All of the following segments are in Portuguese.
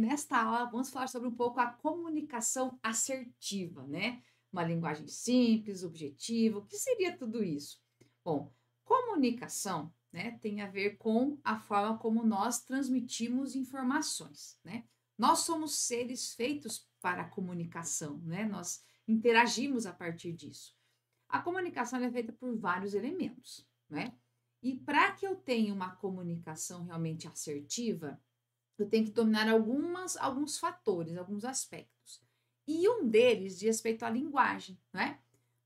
nesta aula vamos falar sobre um pouco a comunicação assertiva, né? Uma linguagem simples, objetiva, o que seria tudo isso? Bom, comunicação né, tem a ver com a forma como nós transmitimos informações, né? Nós somos seres feitos para a comunicação, né? Nós interagimos a partir disso. A comunicação é feita por vários elementos, né? E para que eu tenha uma comunicação realmente assertiva, eu tenho que dominar algumas, alguns fatores, alguns aspectos. E um deles diz respeito à linguagem, né?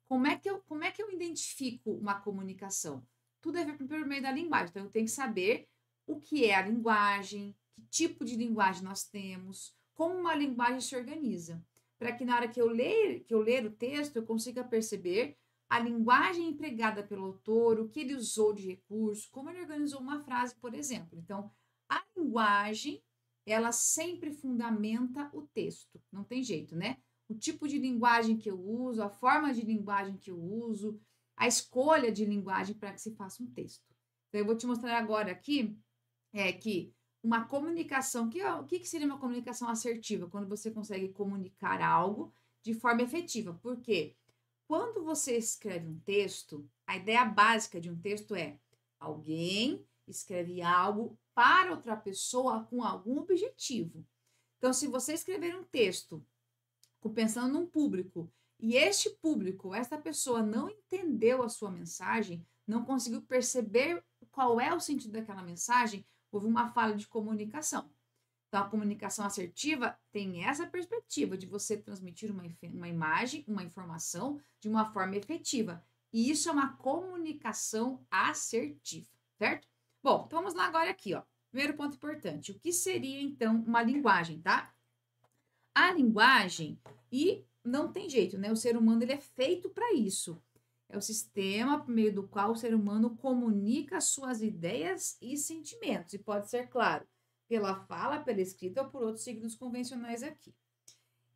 Como é que eu, como é que eu identifico uma comunicação? Tudo é pelo meio da linguagem. Então, eu tenho que saber o que é a linguagem, que tipo de linguagem nós temos, como uma linguagem se organiza, para que na hora que eu ler, que eu ler o texto, eu consiga perceber a linguagem empregada pelo autor, o que ele usou de recurso, como ele organizou uma frase, por exemplo. Então, a linguagem, ela sempre fundamenta o texto, não tem jeito, né? O tipo de linguagem que eu uso, a forma de linguagem que eu uso, a escolha de linguagem para que se faça um texto. Então, eu vou te mostrar agora aqui é que uma comunicação, que, o que, que seria uma comunicação assertiva? Quando você consegue comunicar algo de forma efetiva. Por quê? Quando você escreve um texto, a ideia básica de um texto é alguém escreve algo para outra pessoa com algum objetivo. Então, se você escrever um texto pensando num público e este público, esta pessoa não entendeu a sua mensagem, não conseguiu perceber qual é o sentido daquela mensagem, houve uma falha de comunicação. Então, a comunicação assertiva tem essa perspectiva de você transmitir uma, uma imagem, uma informação de uma forma efetiva. E isso é uma comunicação assertiva, certo? Bom, então vamos lá agora aqui, ó. Primeiro ponto importante: o que seria então uma linguagem, tá? A linguagem e não tem jeito, né? O ser humano ele é feito para isso. É o sistema por meio do qual o ser humano comunica suas ideias e sentimentos. E pode ser, claro, pela fala, pela escrita ou por outros signos convencionais aqui.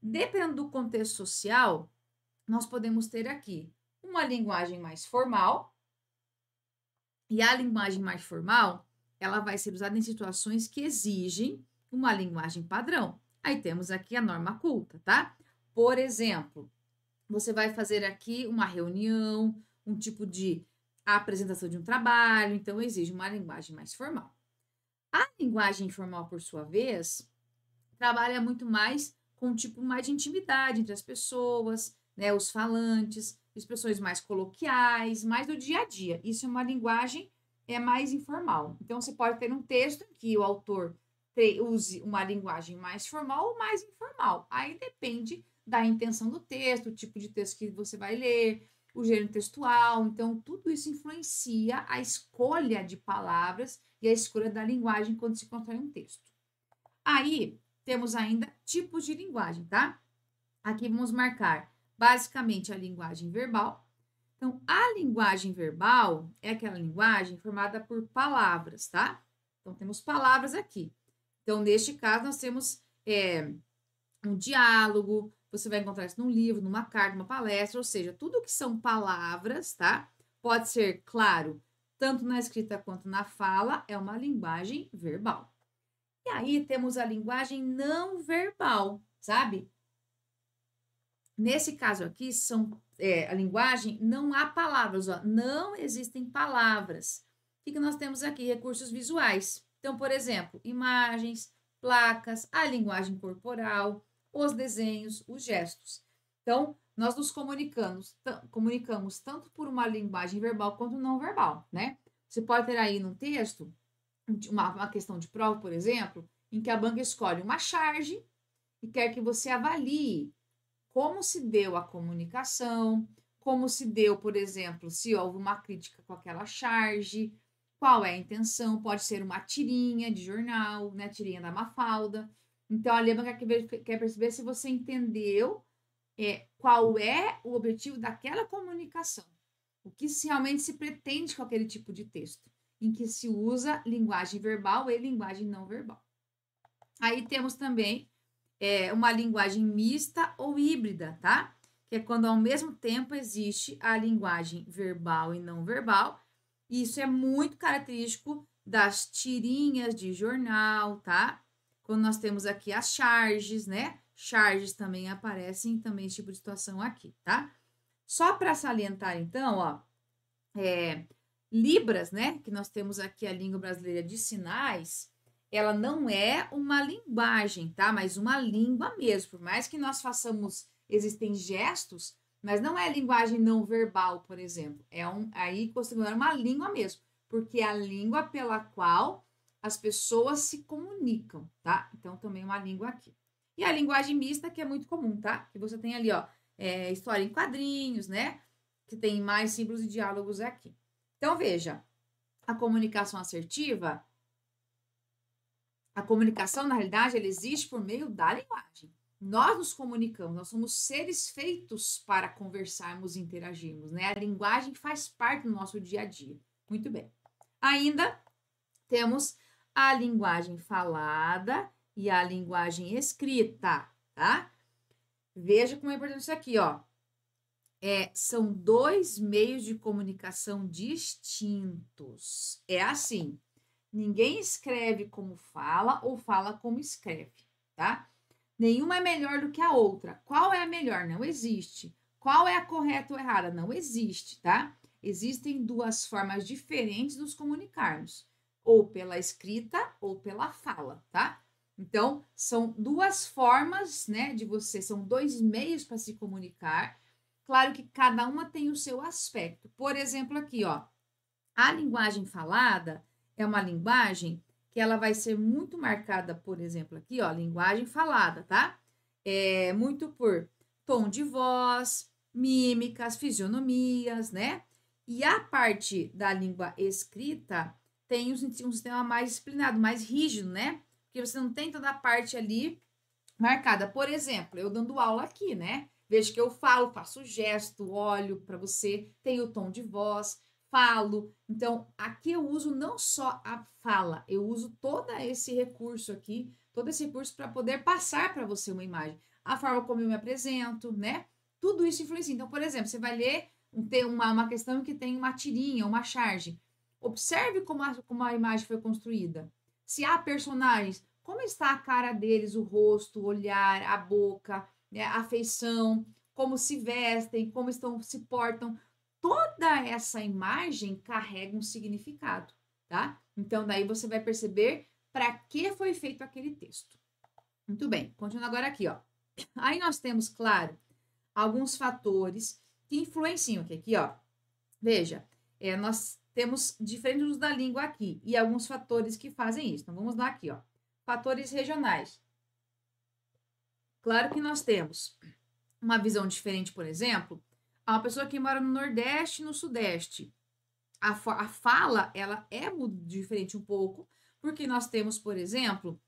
Dependendo do contexto social, nós podemos ter aqui uma linguagem mais formal. E a linguagem mais formal, ela vai ser usada em situações que exigem uma linguagem padrão. Aí temos aqui a norma culta, tá? Por exemplo, você vai fazer aqui uma reunião, um tipo de apresentação de um trabalho, então exige uma linguagem mais formal. A linguagem informal, por sua vez, trabalha muito mais com um tipo mais de intimidade entre as pessoas, né, os falantes, expressões mais coloquiais, mais do dia a dia. Isso é uma linguagem é mais informal. Então, você pode ter um texto que o autor use uma linguagem mais formal ou mais informal. Aí depende da intenção do texto, o tipo de texto que você vai ler, o gênero textual. Então, tudo isso influencia a escolha de palavras e a escolha da linguagem quando se constrói um texto. Aí, temos ainda tipos de linguagem, tá? Aqui vamos marcar basicamente a linguagem verbal, então, a linguagem verbal é aquela linguagem formada por palavras, tá? Então, temos palavras aqui. Então, neste caso, nós temos é, um diálogo, você vai encontrar isso num livro, numa carta, numa palestra, ou seja, tudo que são palavras, tá? Pode ser, claro, tanto na escrita quanto na fala, é uma linguagem verbal. E aí temos a linguagem não verbal, sabe? Nesse caso aqui, são é, a linguagem, não há palavras, ó, não existem palavras. O que, que nós temos aqui? Recursos visuais. Então, por exemplo, imagens, placas, a linguagem corporal, os desenhos, os gestos. Então, nós nos comunicamos, comunicamos tanto por uma linguagem verbal quanto não verbal, né? Você pode ter aí num texto, uma, uma questão de prova, por exemplo, em que a banca escolhe uma charge e quer que você avalie como se deu a comunicação, como se deu, por exemplo, se houve uma crítica com aquela charge, qual é a intenção, pode ser uma tirinha de jornal, né, tirinha da Mafalda. Então, a Lema quer, perceber se você entendeu é, qual é o objetivo daquela comunicação, o que realmente se pretende com aquele tipo de texto, em que se usa linguagem verbal e linguagem não verbal. Aí temos também é, uma linguagem mista ou híbrida, tá? Que é quando ao mesmo tempo existe a linguagem verbal e não verbal. E isso é muito característico das tirinhas de jornal, tá? Quando nós temos aqui as charges, né? Charges também aparecem, também esse tipo de situação aqui, tá? Só para salientar, então, ó, é, Libras, né? Que nós temos aqui a língua brasileira de sinais, ela não é uma linguagem, tá? Mas uma língua mesmo. Por mais que nós façamos, existem gestos, mas não é linguagem não verbal, por exemplo. É um, aí considerando uma língua mesmo, porque é a língua pela qual as pessoas se comunicam, tá? Então também uma língua aqui. E a linguagem mista que é muito comum, tá? Que você tem ali, ó, é, história em quadrinhos, né? Que tem mais símbolos e diálogos aqui. Então veja, a comunicação assertiva a comunicação, na realidade, ela existe por meio da linguagem. Nós nos comunicamos, nós somos seres feitos para conversarmos e interagirmos, né? A linguagem faz parte do nosso dia a dia. Muito bem. Ainda temos a linguagem falada e a linguagem escrita, tá? Veja como é importante isso aqui, ó. É, são dois meios de comunicação distintos. É assim, Ninguém escreve como fala ou fala como escreve, tá? Nenhuma é melhor do que a outra. Qual é a melhor? Não existe. Qual é a correta ou errada? Não existe, tá? Existem duas formas diferentes de nos comunicarmos, ou pela escrita ou pela fala, tá? Então, são duas formas, né, de você, são dois meios para se comunicar. Claro que cada uma tem o seu aspecto. Por exemplo, aqui, ó, a linguagem falada, é uma linguagem que ela vai ser muito marcada, por exemplo, aqui, ó, linguagem falada, tá? É muito por tom de voz, mímicas, fisionomias, né? E a parte da língua escrita tem um, sistema mais disciplinado, mais rígido, né? Porque você não tem toda a parte ali marcada. Por exemplo, eu dando aula aqui, né? Veja que eu falo, faço gesto, olho para você, tem o tom de voz falo. Então, aqui eu uso não só a fala, eu uso todo esse recurso aqui, todo esse recurso para poder passar para você uma imagem. A forma como eu me apresento, né? Tudo isso influencia. Então, por exemplo, você vai ler tem uma, uma questão que tem uma tirinha, uma charge. Observe como a, como a imagem foi construída. Se há personagens, como está a cara deles, o rosto, o olhar, a boca, né, a feição, como se vestem, como estão se portam, toda essa imagem carrega um significado, tá? Então, daí você vai perceber para que foi feito aquele texto. Muito bem, continuando agora aqui, ó. Aí nós temos, claro, alguns fatores que influenciam aqui, aqui ó. Veja, é, nós temos diferentes usos da língua aqui e alguns fatores que fazem isso. Então, vamos lá aqui, ó. Fatores regionais. Claro que nós temos uma visão diferente, por exemplo, uma pessoa que mora no Nordeste e no Sudeste. A, a fala, ela é diferente um pouco, porque nós temos, por exemplo,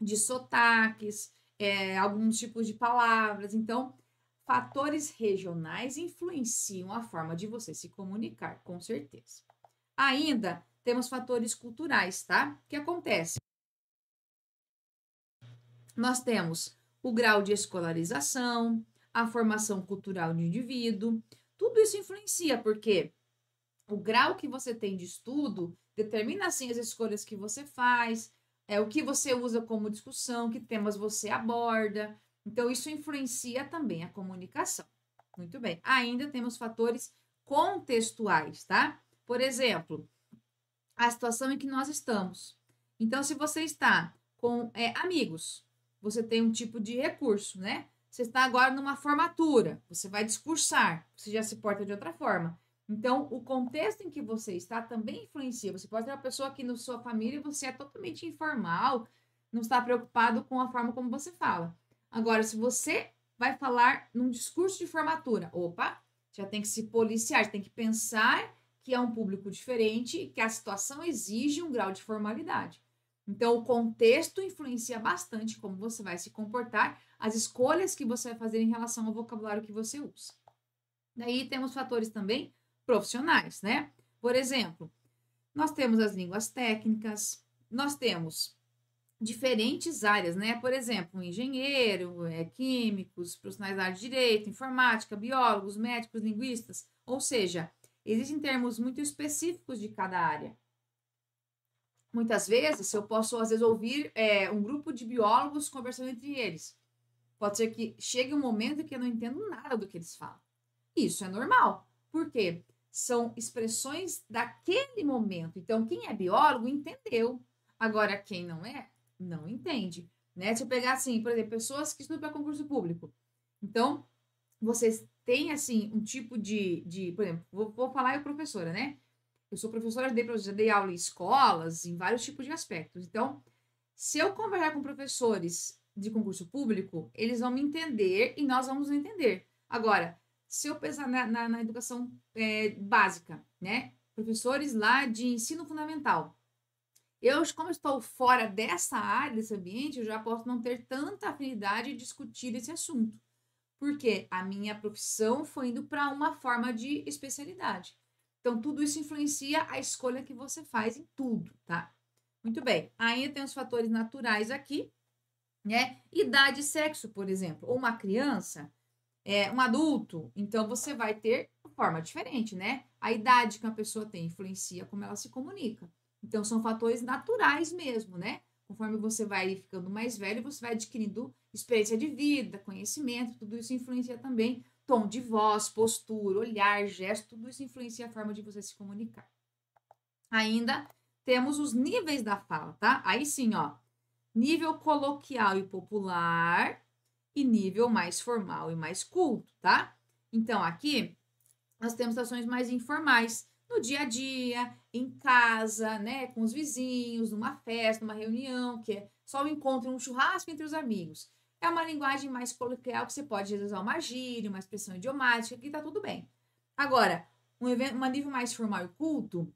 de sotaques, é, alguns tipos de palavras. Então, fatores regionais influenciam a forma de você se comunicar, com certeza. Ainda temos fatores culturais, tá? O que acontece? Nós temos o grau de escolarização, a formação cultural do indivíduo. Tudo isso influencia, porque o grau que você tem de estudo determina, assim, as escolhas que você faz, é, o que você usa como discussão, que temas você aborda. Então, isso influencia também a comunicação. Muito bem. Ainda temos fatores contextuais, tá? Por exemplo, a situação em que nós estamos. Então, se você está com é, amigos, você tem um tipo de recurso, né? Você está agora numa formatura, você vai discursar, você já se porta de outra forma. Então, o contexto em que você está também influencia. Você pode ter uma pessoa que na sua família você é totalmente informal, não está preocupado com a forma como você fala. Agora, se você vai falar num discurso de formatura, opa, já tem que se policiar, tem que pensar que é um público diferente, que a situação exige um grau de formalidade. Então, o contexto influencia bastante como você vai se comportar, as escolhas que você vai fazer em relação ao vocabulário que você usa. Daí temos fatores também profissionais, né? Por exemplo, nós temos as línguas técnicas, nós temos diferentes áreas, né? Por exemplo, engenheiro, é, químicos, profissionais da área de direito, informática, biólogos, médicos, linguistas. Ou seja, existem termos muito específicos de cada área muitas vezes, eu posso, às vezes, ouvir é, um grupo de biólogos conversando entre eles. Pode ser que chegue um momento que eu não entendo nada do que eles falam. Isso é normal. porque São expressões daquele momento. Então, quem é biólogo entendeu. Agora, quem não é, não entende. Né? Se eu pegar, assim, por exemplo, pessoas que estudam para concurso público. Então, vocês têm, assim, um tipo de. de por exemplo, vou, vou falar eu, professora, né? Eu sou professora, já dei, já dei aula em escolas, em vários tipos de aspectos. Então, se eu conversar com professores de concurso público, eles vão me entender e nós vamos entender. Agora, se eu pensar na, na, na educação é, básica, né? Professores lá de ensino fundamental. Eu, como estou fora dessa área, desse ambiente, eu já posso não ter tanta afinidade de discutir esse assunto. Porque a minha profissão foi indo para uma forma de especialidade. Então, tudo isso influencia a escolha que você faz em tudo, tá? Muito bem. Ainda tem os fatores naturais aqui, né? Idade e sexo, por exemplo. Ou uma criança, é, um adulto. Então, você vai ter uma forma diferente, né? A idade que uma pessoa tem influencia como ela se comunica. Então, são fatores naturais mesmo, né? Conforme você vai ficando mais velho, você vai adquirindo experiência de vida, conhecimento, tudo isso influencia também Tom de voz, postura, olhar, gesto, tudo isso influencia a forma de você se comunicar. Ainda temos os níveis da fala, tá? Aí sim, ó. Nível coloquial e popular e nível mais formal e mais culto, tá? Então, aqui nós temos ações mais informais, no dia a dia, em casa, né, com os vizinhos, numa festa, numa reunião, que é só um encontro, um churrasco entre os amigos. É uma linguagem mais coloquial que você pode usar uma gíria, uma expressão idiomática, que tá tudo bem. Agora, um, evento, um nível mais formal e culto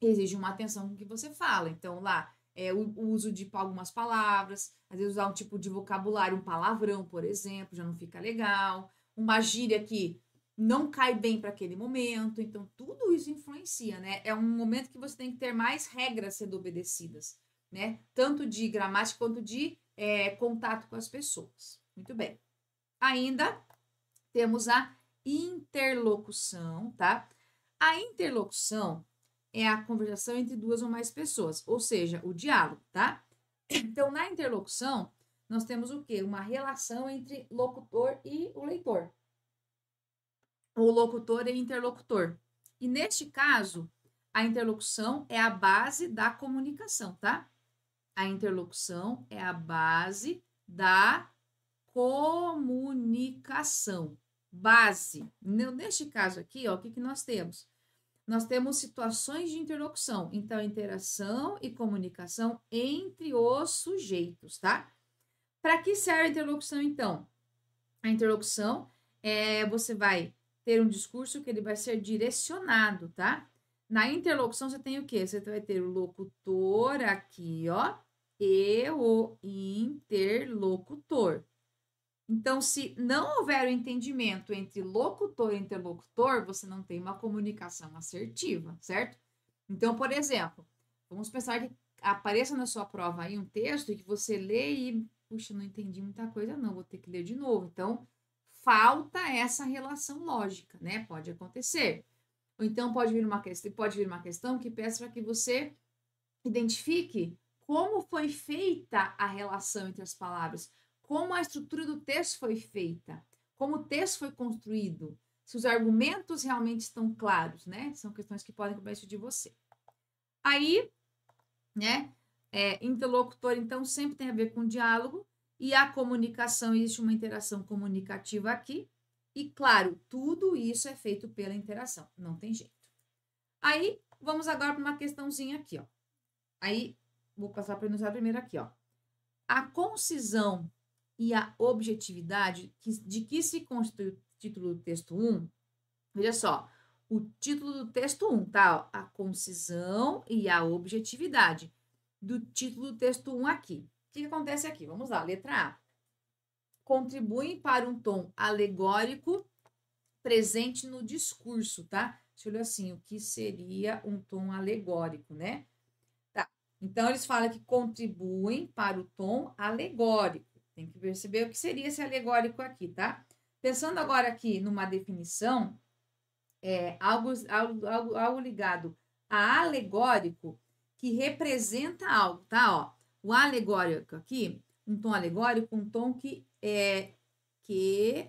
exige uma atenção com o que você fala. Então, lá, é, o, o uso de algumas palavras, às vezes usar um tipo de vocabulário, um palavrão, por exemplo, já não fica legal. Uma gíria que não cai bem para aquele momento. Então, tudo isso influencia, né? É um momento que você tem que ter mais regras sendo obedecidas, né? Tanto de gramática quanto de é, contato com as pessoas. Muito bem. Ainda temos a interlocução, tá? A interlocução é a conversação entre duas ou mais pessoas, ou seja, o diálogo, tá? Então, na interlocução, nós temos o quê? Uma relação entre locutor e o leitor. Ou locutor e interlocutor. E neste caso, a interlocução é a base da comunicação, tá? A interlocução é a base da comunicação. Base. Neste caso aqui, ó, o que, que nós temos? Nós temos situações de interlocução, então interação e comunicação entre os sujeitos, tá? Para que serve a interlocução, então? A interlocução é você vai ter um discurso que ele vai ser direcionado, tá? Na interlocução você tem o quê? Você vai ter o locutor aqui, ó, e o interlocutor. Então, se não houver o um entendimento entre locutor e interlocutor, você não tem uma comunicação assertiva, certo? Então, por exemplo, vamos pensar que apareça na sua prova aí um texto que você lê e, puxa, não entendi muita coisa, não, vou ter que ler de novo. Então, falta essa relação lógica, né? Pode acontecer. Ou então pode vir uma questão, pode vir uma questão que peça para que você identifique como foi feita a relação entre as palavras, como a estrutura do texto foi feita, como o texto foi construído, se os argumentos realmente estão claros, né? São questões que podem começar de você. Aí, né? É, interlocutor, então, sempre tem a ver com diálogo e a comunicação, existe uma interação comunicativa aqui. E, claro, tudo isso é feito pela interação, não tem jeito. Aí, vamos agora para uma questãozinha aqui, ó. Aí, vou passar para enunciar primeiro aqui, ó. A concisão e a objetividade de que se constitui o título do texto 1, veja só, o título do texto 1, tá? a concisão e a objetividade do título do texto 1 aqui. O que, que acontece aqui? Vamos lá, letra A. Contribuem para um tom alegórico presente no discurso, tá? eu olhou assim, o que seria um tom alegórico, né? Então, eles falam que contribuem para o tom alegórico. Tem que perceber o que seria esse alegórico aqui, tá? Pensando agora aqui numa definição, é, algo, algo, algo, ligado a alegórico que representa algo, tá? Ó, o alegórico aqui, um tom alegórico, um tom que é que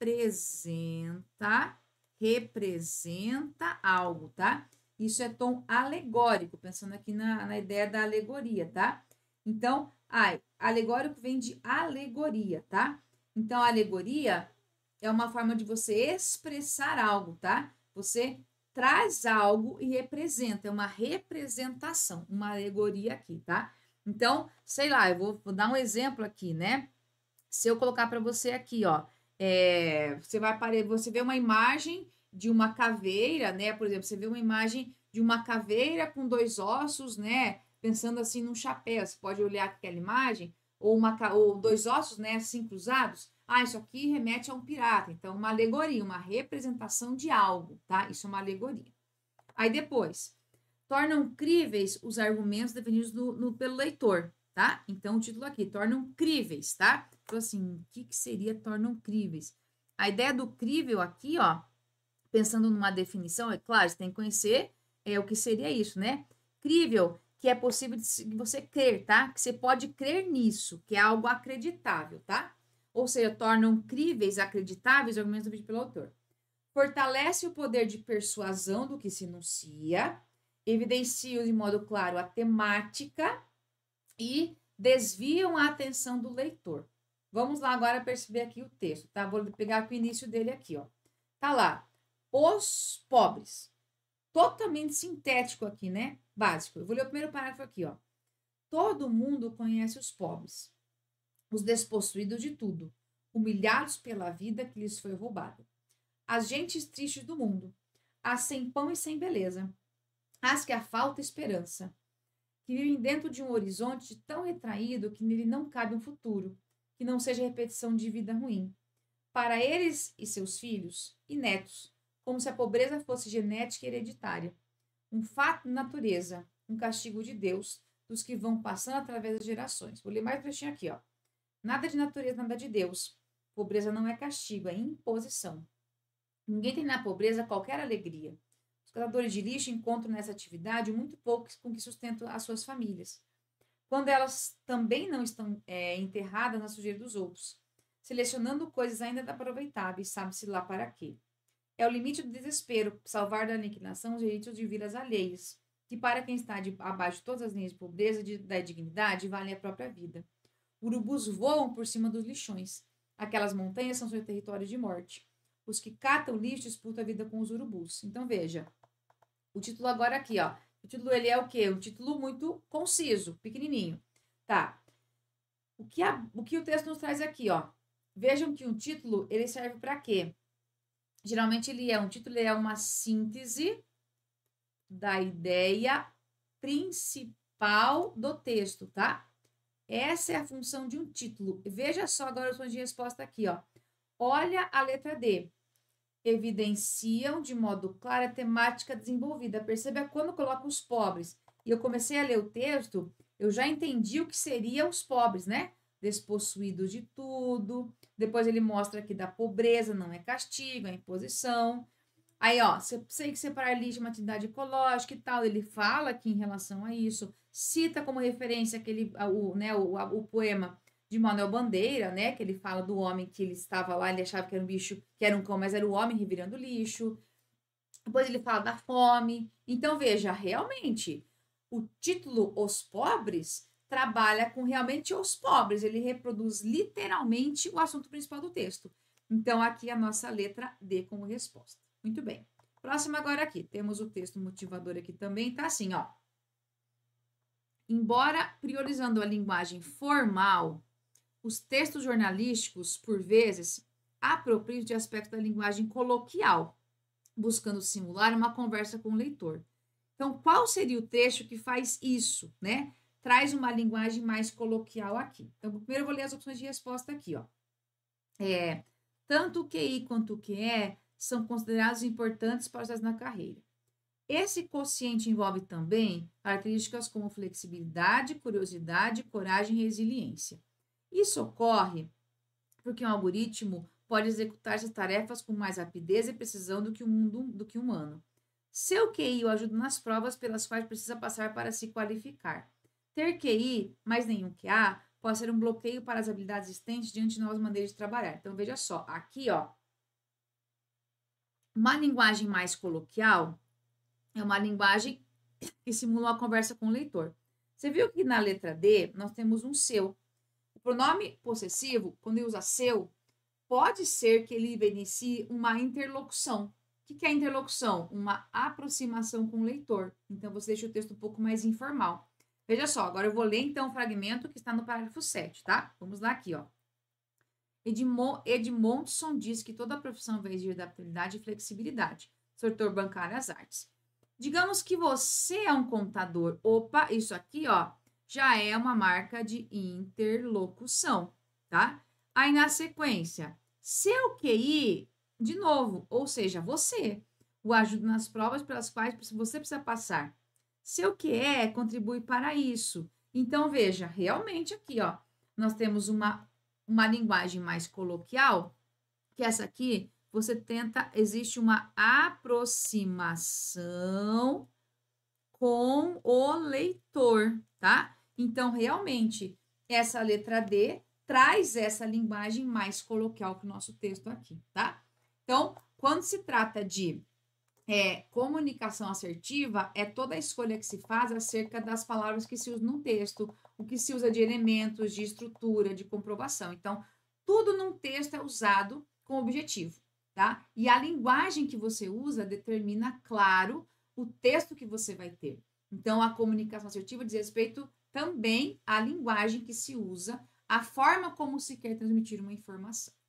representa representa algo, tá? Isso é tom alegórico, pensando aqui na, na ideia da alegoria, tá? Então, ai, alegórico vem de alegoria, tá? Então, alegoria é uma forma de você expressar algo, tá? Você traz algo e representa, é uma representação, uma alegoria aqui, tá? Então, sei lá, eu vou, vou dar um exemplo aqui, né? Se eu colocar para você aqui, ó, é, você vai aparecer, você vê uma imagem de uma caveira, né? Por exemplo, você vê uma imagem de uma caveira com dois ossos, né? Pensando assim num chapéu, você pode olhar aquela imagem, ou, uma, ou dois ossos, né? Assim cruzados. Ah, isso aqui remete a um pirata. Então, uma alegoria, uma representação de algo, tá? Isso é uma alegoria. Aí depois, tornam críveis os argumentos definidos no, no, pelo leitor, tá? Então, o título aqui, tornam críveis, tá? Então, assim, o que, que seria tornam críveis? A ideia do crível aqui, ó, pensando numa definição, é claro, você tem que conhecer é, o que seria isso, né? Crível, que é possível de você crer, tá? Que você pode crer nisso, que é algo acreditável, tá? Ou seja, tornam críveis, acreditáveis, argumentos do vídeo pelo autor. Fortalece o poder de persuasão do que se enuncia, evidenciam de modo claro a temática e desviam a atenção do leitor. Vamos lá agora perceber aqui o texto, tá? Vou pegar o início dele aqui, ó. Tá lá os pobres. Totalmente sintético aqui, né? Básico. Eu vou ler o primeiro parágrafo aqui, ó. Todo mundo conhece os pobres, os despossuídos de tudo, humilhados pela vida que lhes foi roubada. As gentes tristes do mundo, as sem pão e sem beleza, as que a falta esperança, que vivem dentro de um horizonte tão retraído que nele não cabe um futuro, que não seja repetição de vida ruim. Para eles e seus filhos e netos, como se a pobreza fosse genética e hereditária, um fato de natureza, um castigo de Deus, dos que vão passando através das gerações. Vou ler mais um trechinho aqui, ó. Nada de natureza, nada de Deus. Pobreza não é castigo, é imposição. Ninguém tem na pobreza qualquer alegria. Os catadores de lixo encontram nessa atividade muito poucos com que sustentam as suas famílias, quando elas também não estão é, enterradas na sujeira dos outros, selecionando coisas ainda aproveitáveis, sabe-se lá para quê. É o limite do desespero, salvar da aniquilação os direitos de vidas alheias, que para quem está de, abaixo de todas as linhas de pobreza e da dignidade, vale a própria vida. Urubus voam por cima dos lixões. Aquelas montanhas são seu território de morte. Os que catam lixo disputam a vida com os urubus. Então veja, o título agora aqui, ó. O título ele é o quê? Um título muito conciso, pequenininho. Tá. O que, a, o, que o texto nos traz aqui, ó? Vejam que um título ele serve para quê? geralmente ele é um título, ele é uma síntese da ideia principal do texto, tá? Essa é a função de um título. Veja só agora eu opções de resposta aqui, ó. Olha a letra D. Evidenciam de modo claro a temática desenvolvida. Perceba quando coloca os pobres. E eu comecei a ler o texto, eu já entendi o que seria os pobres, né? despossuído de tudo. Depois ele mostra que da pobreza, não é castigo, é imposição. Aí, ó, sei que separar lixo é uma atividade ecológica e tal. Ele fala que em relação a isso, cita como referência aquele, o, né, o, o poema de Manuel Bandeira, né? Que ele fala do homem que ele estava lá, ele achava que era um bicho, que era um cão, mas era o homem revirando lixo. Depois ele fala da fome. Então, veja, realmente, o título Os Pobres trabalha com realmente os pobres, ele reproduz literalmente o assunto principal do texto. Então, aqui a nossa letra D como resposta. Muito bem. Próximo agora aqui, temos o texto motivador aqui também, tá assim, ó. Embora priorizando a linguagem formal, os textos jornalísticos, por vezes, apropriam de aspectos da linguagem coloquial, buscando simular uma conversa com o leitor. Então, qual seria o trecho que faz isso, né? traz uma linguagem mais coloquial aqui. Então, primeiro eu vou ler as opções de resposta aqui, ó. É, tanto o QI quanto o QE é são considerados importantes para os na carreira. Esse quociente envolve também características como flexibilidade, curiosidade, coragem e resiliência. Isso ocorre porque um algoritmo pode executar essas tarefas com mais rapidez e precisão do que o mundo do que o humano. Seu QI o ajuda nas provas pelas quais precisa passar para se qualificar. Ter QI mais nenhum QA pode ser um bloqueio para as habilidades existentes diante de novas maneiras de trabalhar. Então, veja só, aqui, ó, uma linguagem mais coloquial é uma linguagem que simula uma conversa com o leitor. Você viu que na letra D nós temos um seu. O pronome possessivo, quando ele usa seu, pode ser que ele inicie uma interlocução. O que é interlocução? Uma aproximação com o leitor. Então você deixa o texto um pouco mais informal. Veja só, agora eu vou ler então o fragmento que está no parágrafo 7, tá? Vamos lá aqui, ó. Edmond, Edmondson diz que toda a profissão vem de adaptabilidade e flexibilidade. Setor bancário às artes. Digamos que você é um contador. Opa, isso aqui, ó, já é uma marca de interlocução, tá? Aí na sequência, seu QI, de novo, ou seja, você, o ajuda nas provas pelas quais você precisa passar seu é contribui para isso. Então, veja, realmente aqui, ó, nós temos uma, uma linguagem mais coloquial, que essa aqui, você tenta, existe uma aproximação com o leitor, tá? Então, realmente, essa letra D traz essa linguagem mais coloquial que o nosso texto aqui, tá? Então, quando se trata de é, comunicação assertiva é toda a escolha que se faz acerca das palavras que se usam no texto, o que se usa de elementos, de estrutura, de comprovação. Então, tudo num texto é usado com objetivo, tá? E a linguagem que você usa determina, claro, o texto que você vai ter. Então, a comunicação assertiva diz respeito também à linguagem que se usa, à forma como se quer transmitir uma informação.